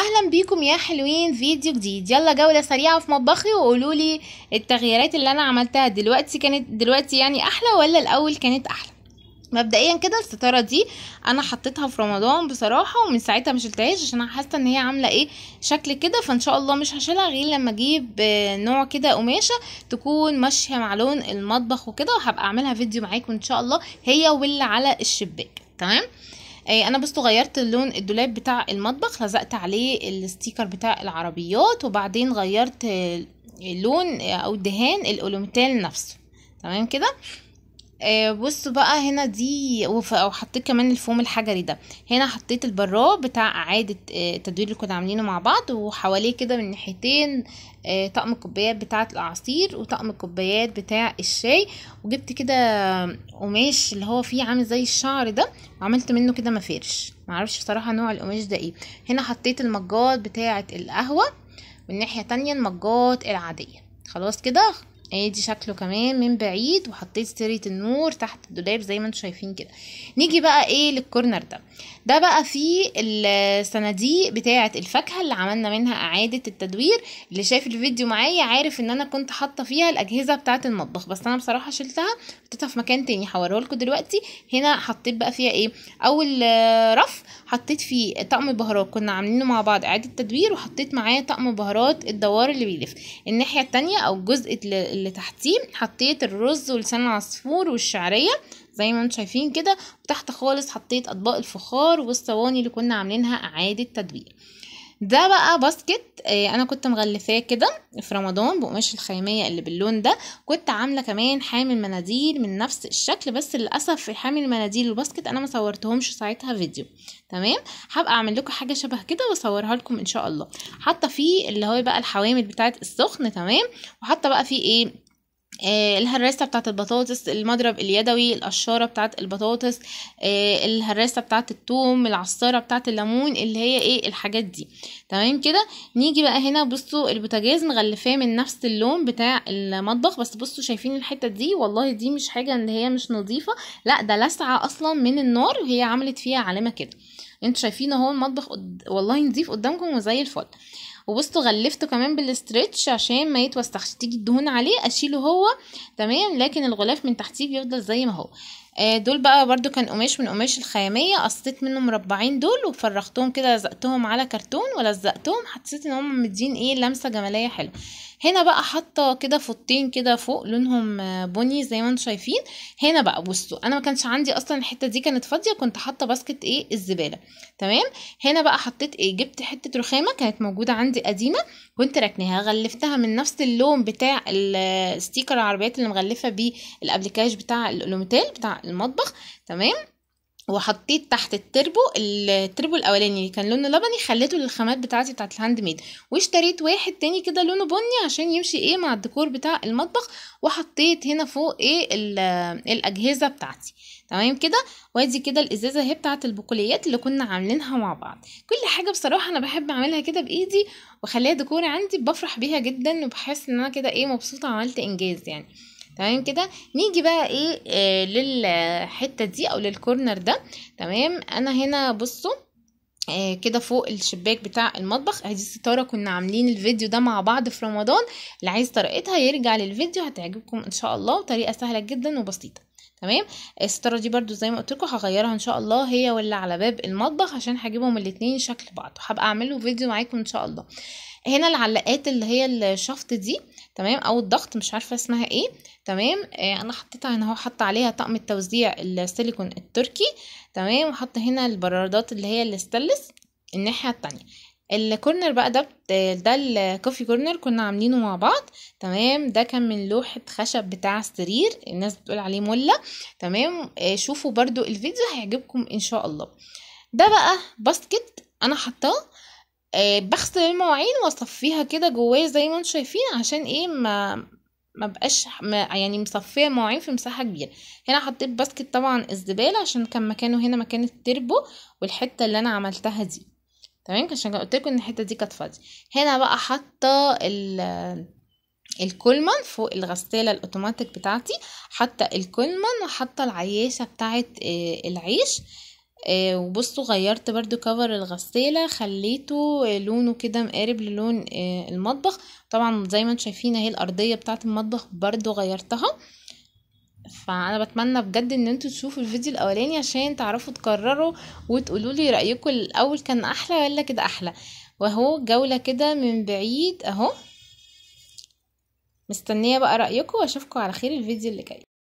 اهلا بيكم يا حلوين فيديو جديد يلا جوله سريعه في مطبخي وقولولي التغييرات اللي انا عملتها دلوقتي كانت دلوقتي يعني احلى ولا الاول كانت احلى مبدئيا كده الستاره دي انا حطيتها في رمضان بصراحه ومن ساعتها مش التعيش عشان حاسه ان هي عامله ايه شكل كده فان شاء الله مش هشيلها غير لما اجيب نوع كده قماشه تكون ماشيه مع لون المطبخ وكده وهبقى اعملها فيديو معاكم ان شاء الله هي واللي على الشباك تمام آه، انا بس غيرت اللون الدولاب بتاع المطبخ لزقت عليه الستيكر بتاع العربيات وبعدين غيرت اللون آه، او الدهان الاولومتال نفسه تمام كده آه بصوا بقى هنا دي وحطيت كمان الفوم الحجري ده هنا حطيت البراد بتاع اعاده آه تدوير اللي كنا عاملينه مع بعض وحواليه كده من ناحيتين آه طقم الكوبايات بتاعه الاعاصير وطقم الكوبايات بتاع الشاي وجبت كده قماش اللي هو فيه عامل زي الشعر ده وعملت منه كده مفارش معرفش بصراحه نوع القماش ده ايه هنا حطيت المجات بتاعه القهوه والناحيه تانية المجات العاديه خلاص كده ادي آه، شكله كمان من بعيد وحطيت سيرة النور تحت الدولاب زي ما انتم شايفين كده نيجي بقى ايه للكورنر ده ده بقى فيه الصناديق بتاعه الفاكهه اللي عملنا منها اعاده التدوير اللي شايف الفيديو معايا عارف ان انا كنت حاطه فيها الاجهزه بتاعه المطبخ بس انا بصراحه شلتها حطيتها في مكان تاني هوريه لكم دلوقتي هنا حطيت بقى فيها ايه اول رف حطيت فيه طقم بهارات كنا عاملينه مع بعض اعاده تدوير وحطيت معاه طقم بهارات الدوار اللي بيلف الناحيه التانية او الجزء اللي تحتيه حطيت الرز ولسان العصفور والشعرية زي ما انتم شايفين كده وتحت خالص حطيت اطباق الفخار والصواني اللي كنا عاملينها اعادة تدوير ده بقى باسكت آه، انا كنت مغلفاه كده في رمضان بقماش الخيميه اللي باللون ده كنت عامله كمان حامل مناديل من نفس الشكل بس للاسف في حامل المناديل والباسكت انا ما صورتهمش ساعتها فيديو تمام هبقى اعمل لكم حاجه شبه كده واصورها لكم ان شاء الله حاطه فيه اللي هو بقى الحوامل بتاعه السخن تمام وحاطه بقى فيه ايه آه، الهراسه بتاعت البطاطس المضرب اليدوي القشاره بتاعت البطاطس آه، الهراسه بتاعت التوم العصاره بتاعت الليمون اللي هي ايه الحاجات دي تمام كده نيجي بقى هنا بصوا البوتاجاز مغلفاه من نفس اللون بتاع المطبخ بس بصوا شايفين الحته دي والله دي مش حاجه ان هي مش نظيفه لا ده لسعه اصلا من النار وهي عملت فيها علامه كده انتوا شايفين اهو المطبخ قد... والله نظيف قدامكم وزي الفل وبصوا غلفته كمان بالاسترتش عشان ما يتوسخش تيجي الدهون عليه اشيله هو تمام لكن الغلاف من تحتيه بيفضل زي ما هو آه، دول بقى برضو كان قماش من قماش الخيامية قصيت منه مربعين دول وفرختهم كده لزقتهم على كرتون ولزقتهم حسيت ان هم مدين ايه لمسة جمالية حلوة هنا بقى حاطة كده فطين كده فوق لونهم آه، بني زي ما انتم شايفين هنا بقى بصوا انا ما كانش عندي اصلا الحتة دي كانت فاضية كنت حاطة باسكت ايه الزبالة تمام هنا بقى حطيت ايه جبت حتة رخامة كانت موجودة عندي قديمة كنت ركنها غلفتها من نفس اللون بتاع الستيكر آه، العربيات اللي مغلفة بيه الابليكاش بتاع الاولوميتال بتاع المطبخ تمام وحطيت تحت التربو التربو الاولاني اللي كان لونه لبني خليته للخامات بتاعتي بتاعت الهاند ميد واشتريت واحد تاني كده لونه بني عشان يمشي ايه مع الديكور بتاع المطبخ وحطيت هنا فوق ايه الاجهزه بتاعتي تمام كده وادي كده الازازه اهي بتاعه البقوليات اللي كنا عاملينها مع بعض كل حاجه بصراحه انا بحب اعملها كده بايدي واخليها ديكور عندي بفرح بيها جدا وبحس ان انا كده ايه مبسوطه عملت انجاز يعني تمام كده نيجي بقى ايه آه للحته دي او للكورنر ده تمام انا هنا بصوا آه كده فوق الشباك بتاع المطبخ ادي الستاره كنا عاملين الفيديو ده مع بعض في رمضان اللي عايز طريقتها يرجع للفيديو هتعجبكم ان شاء الله طريقه سهله جدا وبسيطه تمام آه، الستاره دي برده زي ما قلت لكم هغيرها ان شاء الله هي ولا على باب المطبخ عشان هجيبهم الاثنين شكل بعض هبقى اعمله فيديو معاكم ان شاء الله هنا العلاقات اللي هي الشفط دي تمام او الضغط مش عارفه اسمها ايه تمام آه انا حطيتها هنا اهو حاطه عليها طقم التوزيع السيليكون التركي تمام وحط هنا البرادات اللي هي الستلس الناحيه التانية الكورنر بقى ده ده الكوفي كورنر كنا عاملينه مع بعض تمام ده كان من لوحة خشب بتاع السرير الناس بتقول عليه ملة تمام آه، شوفوا برضو الفيديو هيعجبكم ان شاء الله ده بقى باسكت انا حطاه آه، بغسل المواعين واصفيها كده جوايا زي ما انتم شايفين عشان ايه ما ما بقاش ما يعني مصفيه مواعين في مساحه كبيره هنا حطيت باسكت طبعا الزباله عشان كان مكانه هنا مكان التربو والحته اللي انا عملتها دي تمام عشان قلت لكم ان الحته دي كانت فاضيه هنا بقى حاطه الكولمان فوق الغسالة الأوتوماتيك بتاعتي حاطة الكولمان وحاطة العياشة بتاعه آه، العيش آه، وبصوا غيرت برضو كفر الغسالة خليته آه، لونه كده مقارب للون آه، المطبخ طبعا زي ما انتم شايفين اهي الارضية بتاعة المطبخ برضو غيرتها فانا بتمنى بجد ان انتم تشوفوا الفيديو الاولاني عشان تعرفوا تكرروا وتقولوا لي رايكم الاول كان احلى ولا كده احلى وهو جوله كده من بعيد اهو مستنيه بقى رايكم واشوفكم على خير الفيديو اللي جاي